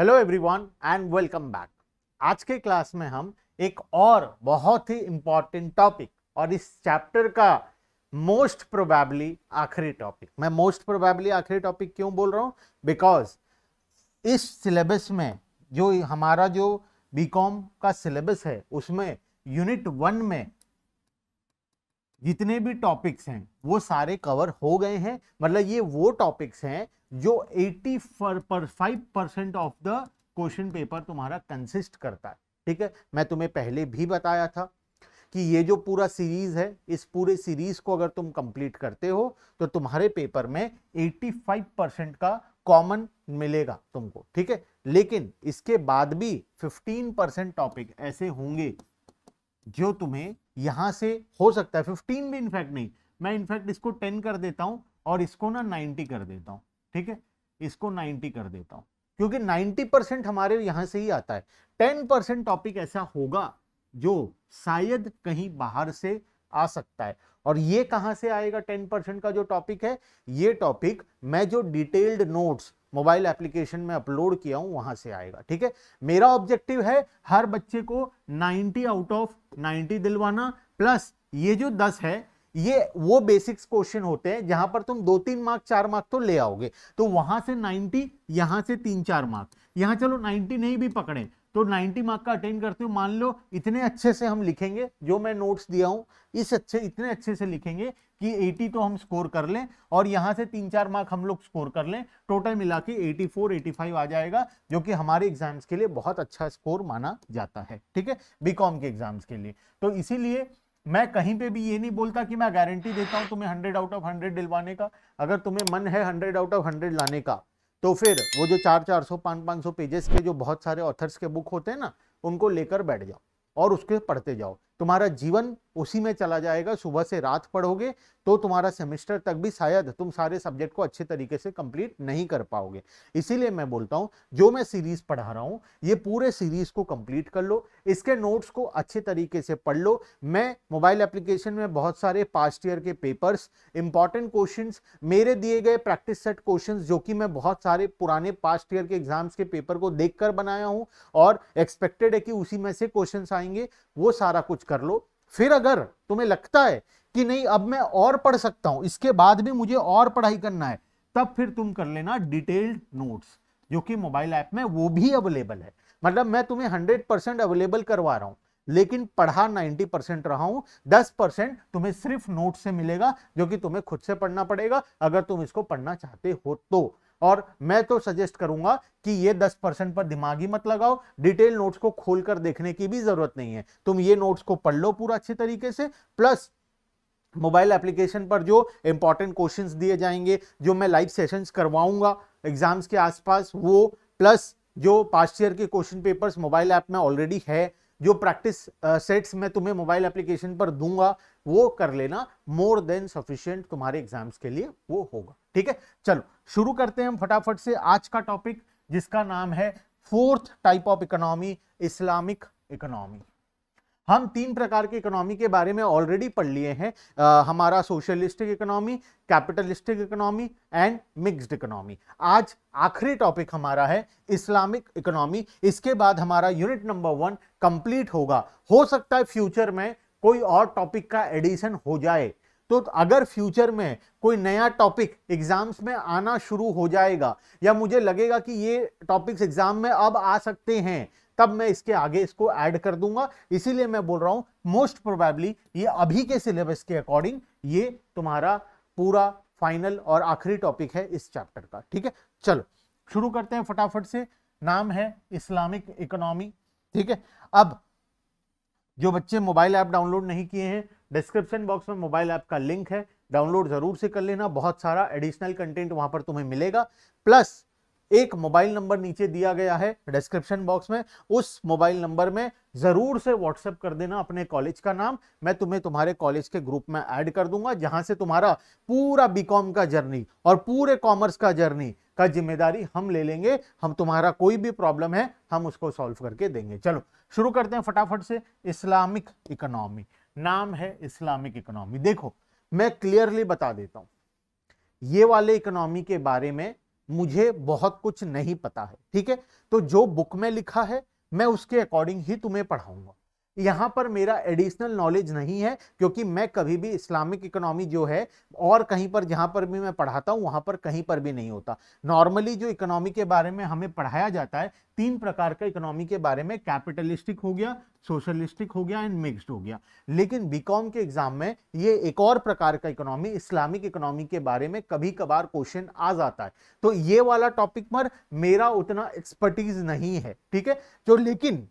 Hello everyone and welcome back आज के class में हम एक और बहुत ही इम्पॉर्टेंट टॉपिक और इस चैप्टर का मोस्ट प्रोबेबली आखिरी टॉपिक मैं मोस्ट प्रोबेबली आखिरी टॉपिक क्यों बोल रहा हूँ बिकॉज इस सिलेबस में जो हमारा जो बीकॉम का सिलेबस है उसमें यूनिट वन में जितने भी टॉपिक्स हैं वो सारे कवर हो गए हैं मतलब ये वो टॉपिक्स हैं जो एट्टी पर five percent of the question paper तुम्हारा कंसिस्ट करता है ठीक है मैं तुम्हें पहले भी बताया था कि ये जो पूरा सीरीज है इस पूरे सीरीज को अगर तुम कंप्लीट करते हो तो तुम्हारे पेपर में 85 परसेंट का कॉमन मिलेगा तुमको ठीक है लेकिन इसके बाद भी 15 परसेंट टॉपिक ऐसे होंगे जो तुम्हें यहां से हो सकता है फिफ्टीन भी इनफैक्ट नहीं मैं इनफैक्ट इसको टेन कर देता हूँ और इसको ना नाइन्टी कर देता हूँ ठीक है इसको 90 कर देता हूँ क्योंकि 90 परसेंट हमारे यहां से ही आता है टेन परसेंट टॉपिक ऐसा होगा जो शायद कहीं बाहर से आ सकता है और ये कहाँ से आएगा टेन परसेंट का जो टॉपिक है ये टॉपिक मैं जो डिटेल्ड नोट्स मोबाइल एप्लीकेशन में अपलोड किया हूं वहां से आएगा ठीक है मेरा ऑब्जेक्टिव है हर बच्चे को 90 आउट ऑफ 90 दिलवाना प्लस ये जो 10 है ये वो बेसिक्स क्वेश्चन होते हैं जहां पर तुम दो तीन मार्क चार मार्क तो ले आओगे तो वहां से 90 यहां से तीन चार मार्क यहां चलो 90 नहीं भी पकड़े तो 90 मार्क का अटेंड करते हो मान लो इतने अच्छे से हम लिखेंगे जो मैं नोट्स दिया हूँ इस अच्छे इतने अच्छे से लिखेंगे कि 80 तो हम स्कोर कर लें और यहाँ से तीन चार मार्क हम लोग स्कोर कर लें टोटल मिला के एटी फोर आ जाएगा जो कि हमारे एग्जाम्स के लिए बहुत अच्छा स्कोर माना जाता है ठीक है बीकॉम के एग्जाम्स के लिए तो इसीलिए मैं कहीं पे भी ये नहीं बोलता कि मैं गारंटी देता हूँ तुम्हें हंड्रेड आउट ऑफ हंड्रेड दिलवाने का अगर तुम्हें मन है हंड्रेड आउट ऑफ हंड्रेड लाने का तो फिर वो जो चार चार सौ पाँच पाँच सौ पेजेस के जो बहुत सारे ऑथर्स के बुक होते हैं ना उनको लेकर बैठ जाओ और उसके पढ़ते जाओ तुम्हारा जीवन उसी में चला जाएगा सुबह से रात पढ़ोगे तो तुम्हारा सेमेस्टर तक भी शायद तुम सारे सब्जेक्ट को अच्छे तरीके से कंप्लीट नहीं कर पाओगे इसीलिए मैं बोलता हूँ जो मैं सीरीज पढ़ा रहा हूँ ये पूरे सीरीज को कंप्लीट कर लो इसके नोट्स को अच्छे तरीके से पढ़ लो मैं मोबाइल एप्लीकेशन में बहुत सारे पास्ट ईयर के पेपर्स इंपॉर्टेंट क्वेश्चन मेरे दिए गए प्रैक्टिस सेट क्वेश्चन जो कि मैं बहुत सारे पुराने पास्ट ईयर के एग्जाम्स के पेपर को देख बनाया हूँ और एक्सपेक्टेड है कि उसी में से क्वेश्चन आएंगे वो सारा कुछ कर लो फिर अगर तुम्हें लगता है कि नहीं अब मैं और पढ़ सकता हूं इसके बाद भी मुझे और पढ़ाई करना है तब फिर तुम कर लेना डिटेल्ड नोट्स जो कि मोबाइल ऐप में वो भी अवेलेबल है मतलब मैं तुम्हें हंड्रेड परसेंट अवेलेबल करवा रहा हूं लेकिन पढ़ा नाइनटी परसेंट रहा हूं दस परसेंट तुम्हें सिर्फ नोट से मिलेगा जो कि तुम्हें खुद से पढ़ना पड़ेगा अगर तुम इसको पढ़ना चाहते हो तो और मैं तो सजेस्ट करूंगा कि ये 10 परसेंट पर दिमागी मत लगाओ डिटेल नोट्स को खोलकर देखने की भी जरूरत नहीं है तुम ये नोट्स को पढ़ लो पूरा अच्छे तरीके से प्लस मोबाइल एप्लीकेशन पर जो इंपॉर्टेंट क्वेश्चन दिए जाएंगे जो मैं लाइव सेशन करवाऊंगा एग्जाम्स के आसपास वो प्लस जो पास्ट ईयर के क्वेश्चन पेपर्स मोबाइल ऐप में ऑलरेडी है जो प्रैक्टिस सेट्स uh, मैं तुम्हें मोबाइल एप्लीकेशन पर दूंगा वो कर लेना मोर देन सफिशियंट तुम्हारे एग्जाम्स के लिए वो होगा ठीक है चलो शुरू करते हैं हम फटाफट से आज का टॉपिक जिसका नाम है fourth type of economy Islamic economy हम तीन प्रकार के इकोनॉमी के बारे में ऑलरेडी पढ़ लिए हैं हमारा socialistic economy capitalistic economy and mixed economy आज आखिरी टॉपिक हमारा है इस्लामिक इकोनॉमी इसके बाद हमारा यूनिट नंबर वन कंप्लीट होगा हो सकता है फ्यूचर में कोई और टॉपिक का एडिशन हो जाए तो अगर फ्यूचर में कोई नया टॉपिक एग्जाम्स में आना शुरू हो जाएगा या मुझे लगेगा कि ये टॉपिक्स एग्जाम में अब आ सकते हैं तब मैं इसके आगे इसको ऐड कर दूंगा इसीलिए मैं बोल रहा हूँ मोस्ट प्रोबेबली ये अभी के सिलेबस के अकॉर्डिंग ये तुम्हारा पूरा फाइनल और आखिरी टॉपिक है इस चैप्टर का ठीक है चलो शुरू करते हैं फटाफट से नाम है इस्लामिक इकोनॉमी ठीक है अब जो बच्चे मोबाइल ऐप डाउनलोड नहीं किए हैं डिस्क्रिप्शन बॉक्स में मोबाइल ऐप का लिंक है डाउनलोड जरूर से कर लेना बहुत सारा एडिशनल कंटेंट वहां पर तुम्हें मिलेगा प्लस एक मोबाइल नंबर नीचे दिया गया है डिस्क्रिप्शन बॉक्स में उस मोबाइल नंबर में ज़रूर से व्हाट्सएप कर देना अपने कॉलेज का नाम मैं तुम्हें तुम्हारे कॉलेज के ग्रुप में ऐड कर दूंगा जहां से तुम्हारा पूरा बीकॉम का जर्नी और पूरे कॉमर्स का जर्नी का जिम्मेदारी हम ले लेंगे हम तुम्हारा कोई भी प्रॉब्लम है हम उसको सॉल्व करके देंगे चलो शुरू करते हैं फटाफट से इस्लामिक इकोनॉमी नाम है इस्लामिक इकोनॉमी देखो मैं क्लियरली बता देता हूं ये वाले इकोनॉमी के बारे में मुझे बहुत कुछ नहीं पता है ठीक है तो जो बुक में लिखा है मैं उसके अकॉर्डिंग ही तुम्हें पढ़ाऊंगा यहाँ पर मेरा एडिशनल नॉलेज नहीं है क्योंकि मैं कभी भी इस्लामिक इकोनॉमी जो है और कहीं पर जहाँ पर भी मैं पढ़ाता हूँ वहाँ पर कहीं पर भी नहीं होता नॉर्मली जो इकोनॉमी के बारे में हमें पढ़ाया जाता है तीन प्रकार का इकोनॉमी के बारे में कैपिटलिस्टिक हो गया सोशलिस्टिक हो गया एंड मिक्स्ड हो गया लेकिन बीकॉम के एग्जाम में ये एक और प्रकार का इकोनॉमी इस्लामिक इकोनॉमी के बारे में कभी कभार क्वेश्चन आ जाता है तो ये वाला टॉपिक पर मेरा उतना एक्सपर्टीज नहीं है ठीक है तो लेकिन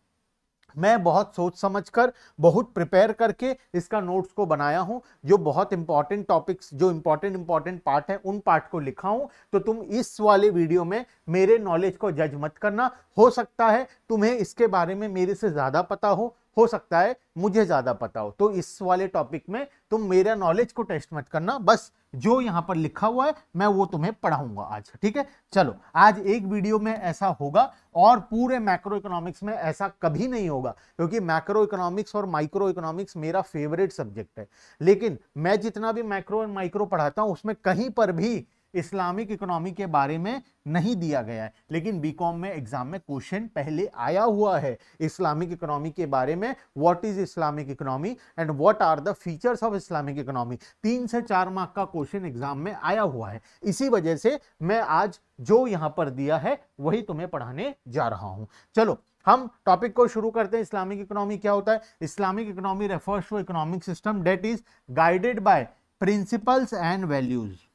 मैं बहुत सोच समझकर बहुत प्रिपेयर करके इसका नोट्स को बनाया हूँ जो बहुत इंपॉर्टेंट टॉपिक्स जो इंपॉर्टेंट इंपॉर्टेंट पार्ट है उन पार्ट को लिखा हूँ तो तुम इस वाले वीडियो में मेरे नॉलेज को जज मत करना हो सकता है तुम्हें इसके बारे में मेरे से ज़्यादा पता हो हो सकता है मुझे ज़्यादा पता हो तो इस वाले टॉपिक में तुम मेरा नॉलेज को टेस्ट मत करना बस जो यहाँ पर लिखा हुआ है मैं वो तुम्हें पढ़ाऊंगा आज ठीक है चलो आज एक वीडियो में ऐसा होगा और पूरे मैक्रो इकोनॉमिक्स में ऐसा कभी नहीं होगा क्योंकि मैक्रो इकोनॉमिक्स और माइक्रो इकोनॉमिक्स मेरा फेवरेट सब्जेक्ट है लेकिन मैं जितना भी मैक्रो एंड माइक्रो पढ़ाता हूँ उसमें कहीं पर भी इस्लामिक इकोनॉमी के बारे में नहीं दिया गया है लेकिन बीकॉम में एग्जाम में क्वेश्चन पहले आया हुआ है इस्लामिक इकोनॉमी के बारे में what is Islamic economy and what are the features of Islamic economy तीन से चार मार्क का क्वेश्चन एग्जाम में आया हुआ है इसी वजह से मैं आज जो यहाँ पर दिया है वही तुम्हें पढ़ाने जा रहा हूँ चलो हम टॉपिक को शुरू करते हैं इस्लामिक इकोनॉमी क्या होता है Islamic economy refers to economic system that is guided by principles and values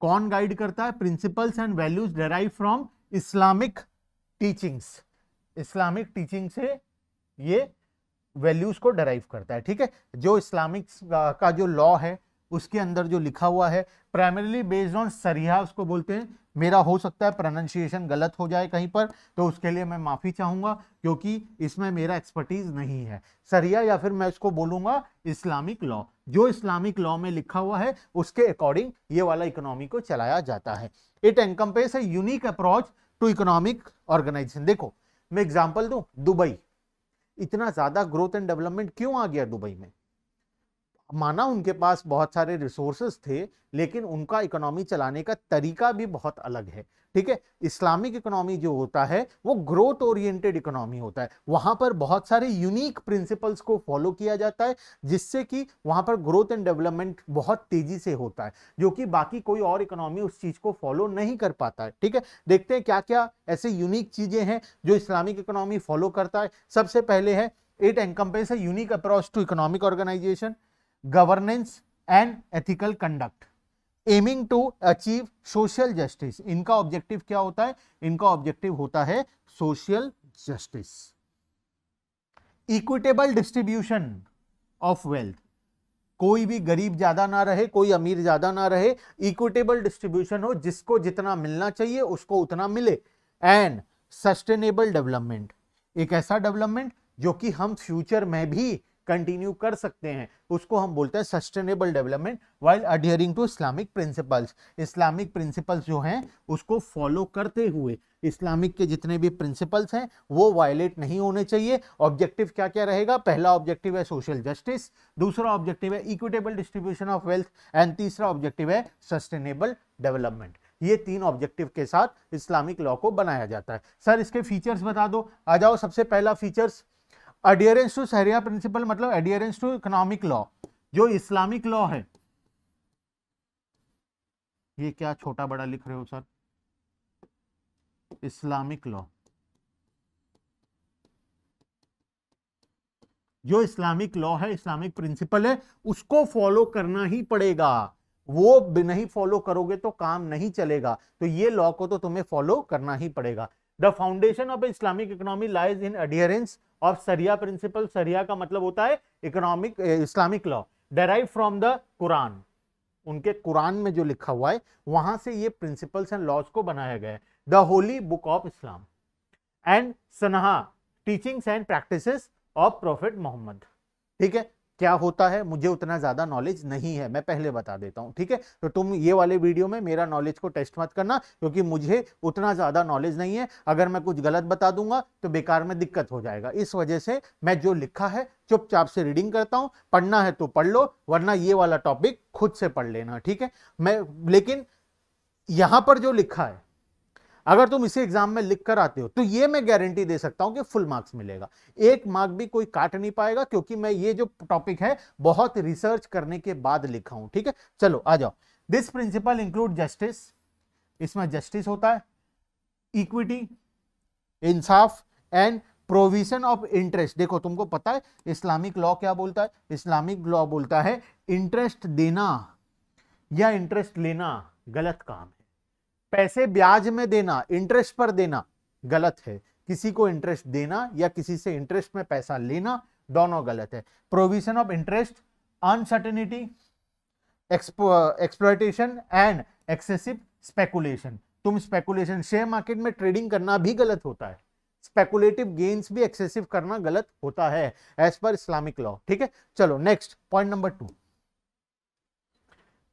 कौन गाइड करता है principles and values derive from Islamic teachings Islamic teaching से ये वैल्यूज को डेराइव करता है ठीक है जो इस्लामिक का जो लॉ है उसके अंदर जो लिखा हुआ है प्राइमरीली बेस्ड ऑन सरिया उसको बोलते हैं मेरा हो सकता है प्रोनाउंसिएशन गलत हो जाए कहीं पर तो उसके लिए मैं माफ़ी चाहूंगा क्योंकि इसमें मेरा एक्सपर्टीज़ नहीं है सरिया या फिर मैं इसको बोलूंगा इस्लामिक लॉ जो इस्लामिक लॉ में लिखा हुआ है उसके अकॉर्डिंग ये वाला इकोनॉमी को चलाया जाता है it encompass a unique approach to economic organization देखो मैं एग्जाम्पल दू दुबई इतना ज़्यादा ग्रोथ एंड डेवलपमेंट क्यों आ गया दुबई में माना उनके पास बहुत सारे रिसोर्सेज थे लेकिन उनका इकोनॉमी चलाने का तरीका भी बहुत अलग है ठीक है इस्लामिक इकोनॉमी जो होता है वो ग्रोथ ओरिएंटेड इकोनॉमी होता है वहां पर बहुत सारे यूनिक प्रिंसिपल्स को फॉलो किया जाता है जिससे कि वहां पर ग्रोथ एंड डेवलपमेंट बहुत तेजी से होता है जो कि बाकी कोई और इकोनॉमी उस चीज को फॉलो नहीं कर पाता है ठीक है देखते हैं क्या क्या ऐसे यूनिक चीजें हैं जो इस्लामिक इकोनॉमी फॉलो करता है सबसे पहले है it encompass unique approach to economic organization governance and ethical conduct aiming to achieve social justice इनका ऑब्जेक्टिव क्या होता है इनका ऑब्जेक्टिव होता है social justice equitable distribution of wealth कोई भी गरीब ज्यादा ना रहे कोई अमीर ज्यादा ना रहे इक्विटेबल डिस्ट्रीब्यूशन हो जिसको जितना मिलना चाहिए उसको उतना मिले एंड सस्टेनेबल डेवलपमेंट एक ऐसा डेवलपमेंट जो कि हम फ्यूचर में भी कंटिन्यू कर सकते हैं उसको हम बोलते हैं sustainable development while adhering to Islamic principles Islamic principles जो हैं उसको फॉलो करते हुए इस्लामिक के जितने भी प्रिंसिपल्स हैं वो वायलेट नहीं होने चाहिए ऑब्जेक्टिव क्या क्या रहेगा पहला ऑब्जेक्टिव है सोशल जस्टिस दूसरा ऑब्जेक्टिव है equitable distribution of wealth and तीसरा ऑब्जेक्टिव है सस्टेनेबल डेवलपमेंट ये तीन ऑब्जेक्टिव के साथ इस्लामिक लॉ को बनाया जाता है सर इसके फीचर्स बता दो आ जाओ सबसे पहला features adherence to sharia principle मतलब अडियरेंस टू इकोनॉमिक लॉ जो इस्लामिक लॉ है ये क्या छोटा बड़ा लिख रहे हो सर इस्लामिक लॉ जो इस्लामिक लॉ है इस्लामिक प्रिंसिपल है उसको फॉलो करना ही पड़ेगा वो नहीं फॉलो करोगे तो काम नहीं चलेगा तो ये लॉ को तो तुम्हें फॉलो करना ही पड़ेगा the foundation of Islamic economy lies in adherence of sharia principle sharia का मतलब होता है economic Islamic law derive from the Quran उनके कुरान में जो लिखा हुआ है वहां से ये प्रिंसिपल्स एंड लॉज को बनाया गया है the holy book of Islam and sunnah teachings and practices of prophet Muhammad ठीक है क्या होता है मुझे उतना ज़्यादा नॉलेज नहीं है मैं पहले बता देता हूँ ठीक है तो तुम ये वाले वीडियो में मेरा नॉलेज को टेस्ट मत करना क्योंकि मुझे उतना ज़्यादा नॉलेज नहीं है अगर मैं कुछ गलत बता दूंगा तो बेकार में दिक्कत हो जाएगा इस वजह से मैं जो लिखा है चुपचाप से रीडिंग करता हूँ पढ़ना है तो पढ़ लो वरना ये वाला टॉपिक खुद से पढ़ लेना ठीक है मैं लेकिन यहाँ पर जो लिखा है अगर तुम इसी एग्जाम में लिख कर आते हो तो ये मैं गारंटी दे सकता हूं कि फुल मार्क्स मिलेगा एक मार्क भी कोई काट नहीं पाएगा क्योंकि मैं ये जो टॉपिक है बहुत रिसर्च करने के बाद लिखा हूं ठीक है चलो आ जाओ दिस प्रिंसिपल इंक्लूड जस्टिस इसमें जस्टिस होता है इक्विटी इंसाफ एंड प्रोविजन ऑफ इंटरेस्ट देखो तुमको पता है इस्लामिक लॉ क्या बोलता है इस्लामिक लॉ बोलता है इंटरेस्ट देना या इंटरेस्ट लेना गलत काम है पैसे ब्याज में देना इंटरेस्ट पर देना गलत है किसी को इंटरेस्ट देना या किसी से इंटरेस्ट में पैसा लेना दोनों गलत है provision of interest uncertainty exploitation and excessive speculation तुम स्पेकुलेशन शेयर मार्केट में ट्रेडिंग करना भी गलत होता है स्पेकुलेटिव गेन्स भी एक्सेसिव करना गलत होता है एज पर इस्लामिक लॉ ठीक है चलो next point number two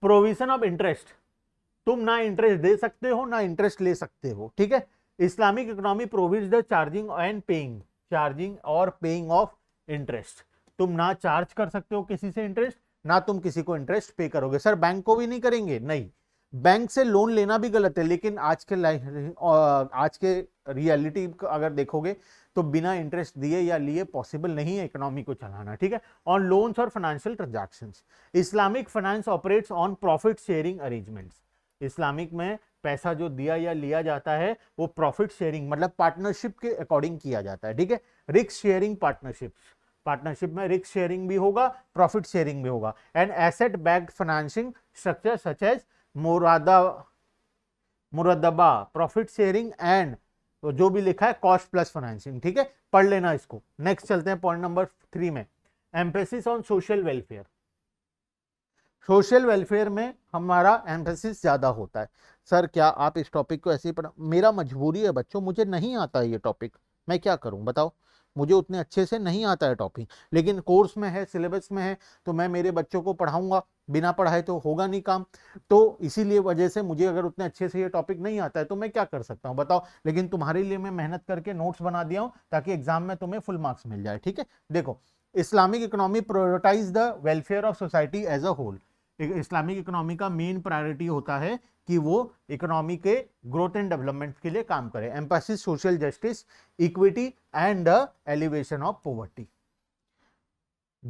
provision of interest तुम ना इंटरेस्ट दे सकते हो ना इंटरेस्ट ले सकते हो ठीक है Islamic economy prohibits the charging and paying charging और पेइंग ऑफ इंटरेस्ट तुम ना चार्ज कर सकते हो किसी से इंटरेस्ट ना तुम किसी को इंटरेस्ट पे करोगे सर बैंक को भी नहीं करेंगे नहीं बैंक से लोन लेना भी गलत है लेकिन आज के लाइफ आज के रियलिटी अगर देखोगे तो बिना इंटरेस्ट दिए या लिए पॉसिबल नहीं है इकोनॉमी को चलाना ठीक है ऑन लोन्स और financial transactions Islamic finance operates on profit sharing arrangements Islamic में पैसा जो दिया या लिया जाता है वो प्रॉफिट शेयरिंग मतलब पार्टनरशिप के अकॉर्डिंग किया जाता है ठीक है रिक्स शेयरिंग पार्टनरशिप पार्टनरशिप में रिक्स शेयरिंग भी होगा प्रॉफिट शेयरिंग भी होगा and asset backed financing structure such as murabaha murabaha profit sharing and तो जो भी लिखा है कॉस्ट प्लस फाइनेंसिंग ठीक है पढ़ लेना इसको नेक्स्ट चलते हैं पॉइंट नंबर थ्री में emphasis on social welfare social welfare में हमारा एम्फेसिस ज़्यादा होता है सर क्या आप इस टॉपिक को ऐसे ही पढ़ा मेरा मजबूरी है बच्चों मुझे नहीं आता है ये टॉपिक मैं क्या करूँ बताओ मुझे उतने अच्छे से नहीं आता है टॉपिक लेकिन कोर्स में है सिलेबस में है तो मैं मेरे बच्चों को पढ़ाऊंगा बिना पढ़ाए तो होगा नहीं काम तो इसीलिए वजह से मुझे अगर उतने अच्छे से ये टॉपिक नहीं आता है तो मैं क्या कर सकता हूँ बताओ लेकिन तुम्हारे लिए मैं मेहनत करके नोट्स बना दिया हूँ ताकि एग्जाम में तुम्हें फुल मार्क्स मिल जाए ठीक है देखो Islamic economy prioritize the welfare of society as a whole Islamic economy का मेन प्रायोरिटी होता है कि वो इकोनॉमी के ग्रोथ एंड डेवलपमेंट के लिए काम करे emphasis social justice equity and alleviation of poverty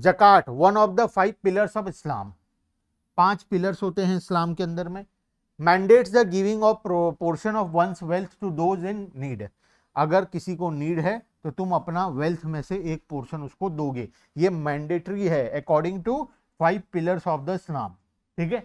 zakat one of the five pillars of Islam पांच पिलर्स होते हैं इस्लाम के अंदर में mandates the giving of proportion of one's wealth to those in need अगर किसी को नीड है तो तुम अपना वेल्थ में से एक पोर्शन उसको दोगे ये मैंडेटरी है according to five pillars of the Islam ठीक है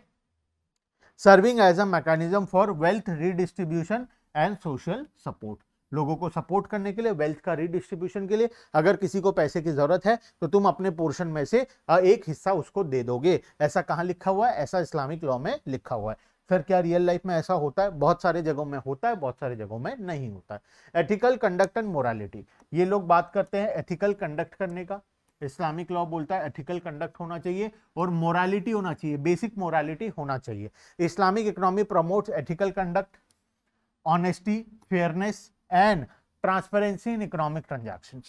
serving as a mechanism for wealth redistribution and social support लोगों को सपोर्ट करने के लिए वेल्थ का रिडिस्ट्रीब्यूशन के लिए अगर किसी को पैसे की जरूरत है तो तुम अपने पोर्शन में से एक हिस्सा उसको दे दोगे ऐसा कहाँ लिखा हुआ है ऐसा इस्लामिक लॉ में लिखा हुआ है फिर क्या रियल लाइफ में ऐसा होता है बहुत सारे जगहों में होता है बहुत सारे जगहों में नहीं होता है एथिकल कंडक्ट एंड मोरालिटी ये लोग बात करते हैं एथिकल कंडक्ट करने का इस्लामिक लॉ बोलता है एथिकल कंडक्ट होना चाहिए और मोरालिटी होना चाहिए बेसिक मोरालिटी होना चाहिए Islamic economy promote ethical conduct honesty fairness and transparency in economic transaction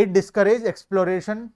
it discourage exploration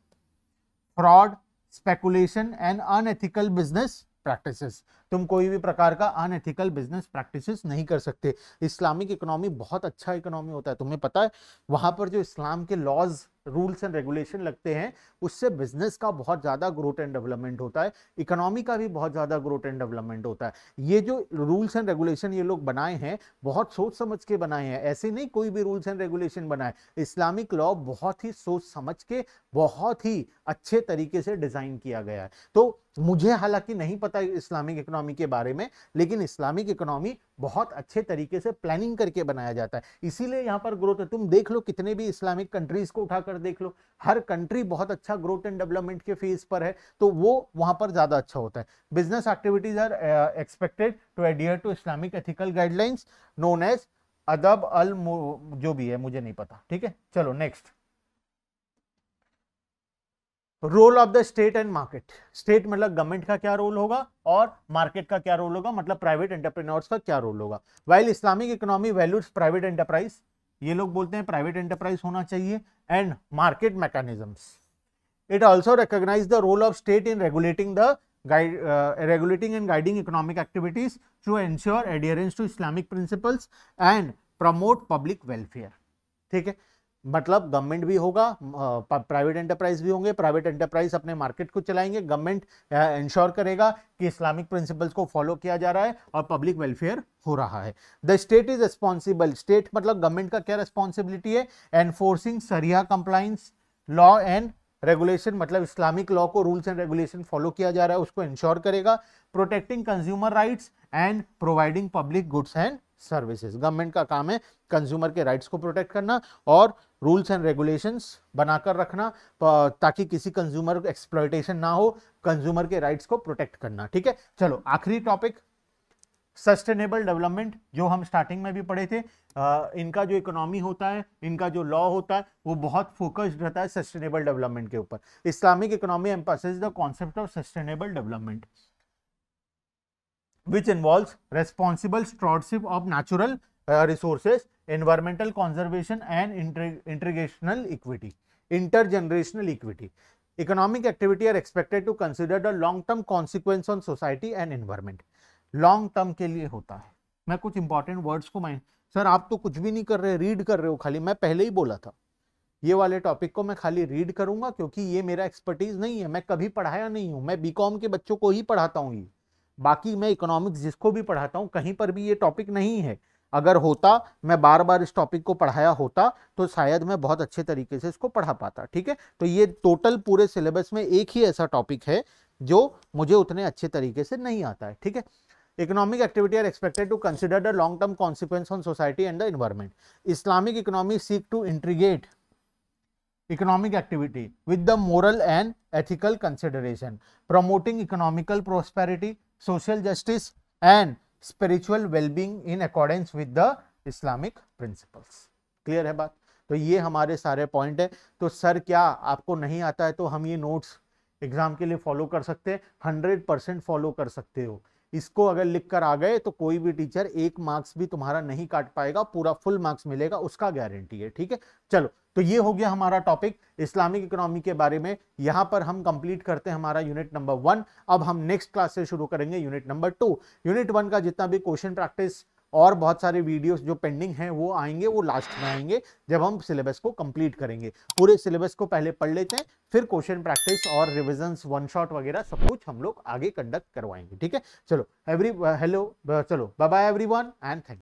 fraud speculation and unethical business practices तुम कोई भी प्रकार का अनएथिकल बिजनेस प्रैक्टिसेस नहीं कर सकते इस्लामिक इकोनॉमी बहुत अच्छा इकोनॉमी होता है तुम्हें पता है वहां पर जो इस्लाम के लॉज रूल्स एंड रेगुलेशन लगते हैं उससे बिजनेस का बहुत ज़्यादा ग्रोथ एंड डेवलपमेंट होता है इकोनॉमी का भी बहुत ज़्यादा ग्रोथ एंड डेवलपमेंट होता है ये जो रूल्स एंड रेगुलेशन ये लोग बनाए हैं बहुत सोच समझ के बनाए हैं ऐसे नहीं कोई भी रूल्स एंड रेगुलेशन बनाए इस्लामिक लॉ बहुत ही सोच समझ के बहुत ही अच्छे तरीके से डिज़ाइन किया गया है तो मुझे हालांकि नहीं पता इस्लामिक इकोनॉमी के बारे में लेकिन इस्लामिक इकोनॉमी बहुत अच्छे तरीके से प्लानिंग करके बनाया जाता है इसीलिए यहाँ पर ग्रोथ है तुम देख लो कितने भी इस्लामिक कंट्रीज को उठाकर अगर देख लो हर कंट्री बहुत अच्छा ग्रोथ एंड डेवलपमेंट के फेज पर है तो वो वहां पर ज्यादा अच्छा होता है business activities are expected to adhere to Islamic ethical guidelines known as adab al जो भी है मुझे नहीं पता ठीक है चलो next role of the state and market state मतलब गवर्नमेंट का क्या रोल होगा और मार्केट का क्या रोल होगा मतलब प्राइवेट एंटरप्रेन्योर्स का क्या रोल होगा while Islamic economy values private enterprise ये लोग बोलते हैं प्राइवेट एंटरप्राइज होना चाहिए and market mechanisms it also recognise the role of state in regulating the guide regulating and guiding economic activities to ensure adherence to Islamic principles and promote public welfare ठीक है मतलब government भी होगा private enterprise भी होंगे private enterprise अपने market को चलाएंगे गवर्नमेंट इंश्योर करेगा कि इस्लामिक प्रिंसिपल्स को फॉलो किया जा रहा है और पब्लिक वेलफेयर हो रहा है the state is responsible state मतलब गवर्नमेंट का क्या रिस्पॉन्सिबिलिटी है एनफोर्सिंग सरिया कंप्लाइंस लॉ एंड रेगुलेशन मतलब इस्लामिक लॉ को रूल्स एंड रेगुलेशन फॉलो किया जा रहा है उसको इंश्योर करेगा protecting consumer rights and providing public goods and services government का काम है कंज्यूमर के राइट्स को प्रोटेक्ट करना और रूल्स एंड रेगुलेशंस बनाकर रखना ताकि किसी कंज्यूमर को एक्सप्लॉयटेशन ना हो कंज्यूमर के राइट्स को प्रोटेक्ट करना ठीक है चलो आखिरी टॉपिक सस्टेनेबल डेवलपमेंट जो हम स्टार्टिंग में भी पढ़े थे आ, इनका जो इकोनॉमी होता है इनका जो लॉ होता है वो बहुत फोकस्ड रहता है सस्टेनेबल डेवलपमेंट के ऊपर Islamic economy emphasis the concept of sustainable development which involves responsible stewardship of natural uh, resources, environmental conservation and inter intergenerational equity, intergenerational equity. Economic activity are expected to consider the long term consequence on society and environment. Long term के लिए होता है मैं कुछ important words को माइन sir आप तो कुछ भी नहीं कर रहे रीड कर रहे हो खाली मैं पहले ही बोला था ये वाले टॉपिक को मैं खाली रीड करूंगा क्योंकि ये मेरा एक्सपर्टीज नहीं है मैं कभी पढ़ाया नहीं हूँ मैं बीकॉम के बच्चों को ही पढ़ाता हूँ ये बाकी मैं इकोनॉमिक्स जिसको भी पढ़ाता हूँ कहीं पर भी ये टॉपिक नहीं है अगर होता मैं बार बार इस टॉपिक को पढ़ाया होता तो शायद मैं बहुत अच्छे तरीके से इसको पढ़ा पाता ठीक है तो ये टोटल पूरे सिलेबस में एक ही ऐसा टॉपिक है जो मुझे उतने अच्छे तरीके से नहीं आता है ठीक है economic activity are expected to consider the long term consequence on society and the environment Islamic economy seek to integrate economic activity with the moral and ethical consideration promoting economical prosperity social justice and spiritual well-being in accordance with the Islamic principles. Clear है बात तो ये हमारे सारे point है तो sir क्या आपको नहीं आता है तो हम ये नोट्स एग्जाम के लिए फॉलो कर सकते हैं हंड्रेड परसेंट फॉलो कर सकते हो इसको अगर लिख कर आ गए तो कोई भी टीचर एक मार्क्स भी तुम्हारा नहीं काट पाएगा पूरा फुल मार्क्स मिलेगा उसका गारंटी है ठीक है चलो तो ये हो गया हमारा टॉपिक इस्लामिक इकोनॉमी के बारे में यहां पर हम कंप्लीट करते हैं हमारा यूनिट नंबर वन अब हम नेक्स्ट क्लास से शुरू करेंगे unit number two unit one का जितना भी क्वेश्चन प्रैक्टिस और बहुत सारे वीडियोस जो पेंडिंग हैं वो आएंगे वो लास्ट में आएंगे जब हम सिलेबस को कंप्लीट करेंगे पूरे सिलेबस को पहले पढ़ लेते हैं फिर क्वेश्चन प्रैक्टिस और रिविजन वन शॉट वगैरह सब कुछ हम लोग आगे कंडक्ट करवाएंगे ठीक है चलो एवरी हेलो चलो bye bye everyone and thank